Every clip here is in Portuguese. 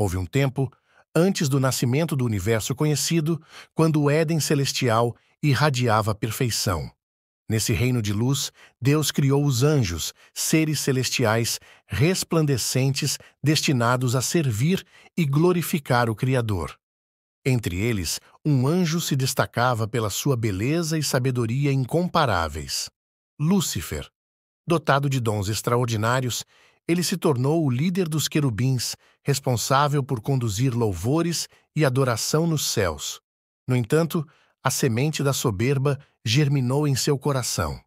Houve um tempo, antes do nascimento do universo conhecido, quando o Éden celestial irradiava a perfeição. Nesse reino de luz, Deus criou os anjos, seres celestiais resplandecentes destinados a servir e glorificar o Criador. Entre eles, um anjo se destacava pela sua beleza e sabedoria incomparáveis. Lúcifer, dotado de dons extraordinários, ele se tornou o líder dos querubins, responsável por conduzir louvores e adoração nos céus. No entanto, a semente da soberba germinou em seu coração.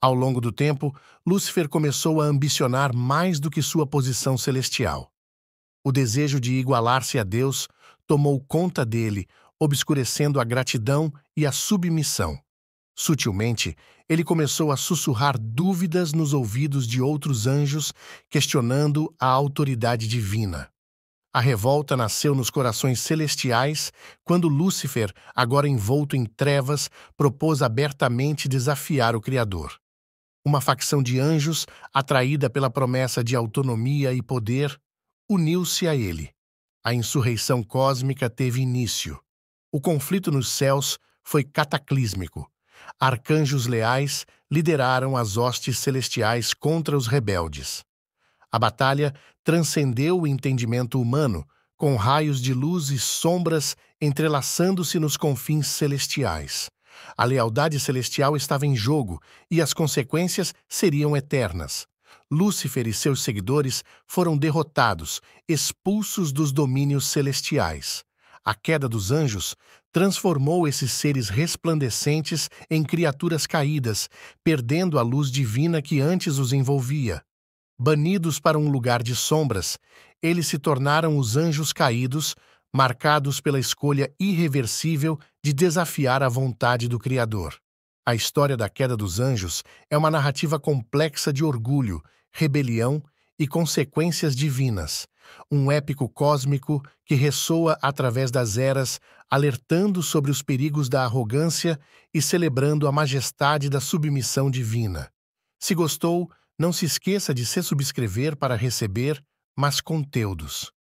Ao longo do tempo, Lúcifer começou a ambicionar mais do que sua posição celestial. O desejo de igualar-se a Deus tomou conta dele, obscurecendo a gratidão e a submissão. Sutilmente, ele começou a sussurrar dúvidas nos ouvidos de outros anjos, questionando a autoridade divina. A revolta nasceu nos corações celestiais quando Lúcifer, agora envolto em trevas, propôs abertamente desafiar o Criador. Uma facção de anjos, atraída pela promessa de autonomia e poder, uniu-se a ele. A insurreição cósmica teve início. O conflito nos céus foi cataclísmico arcanjos leais lideraram as hostes celestiais contra os rebeldes. A batalha transcendeu o entendimento humano, com raios de luz e sombras entrelaçando-se nos confins celestiais. A lealdade celestial estava em jogo e as consequências seriam eternas. Lúcifer e seus seguidores foram derrotados, expulsos dos domínios celestiais. A queda dos anjos transformou esses seres resplandecentes em criaturas caídas, perdendo a luz divina que antes os envolvia. Banidos para um lugar de sombras, eles se tornaram os anjos caídos, marcados pela escolha irreversível de desafiar a vontade do Criador. A história da queda dos anjos é uma narrativa complexa de orgulho, rebelião e consequências divinas, um épico cósmico que ressoa através das eras, alertando sobre os perigos da arrogância e celebrando a majestade da submissão divina. Se gostou, não se esqueça de se subscrever para receber mais conteúdos.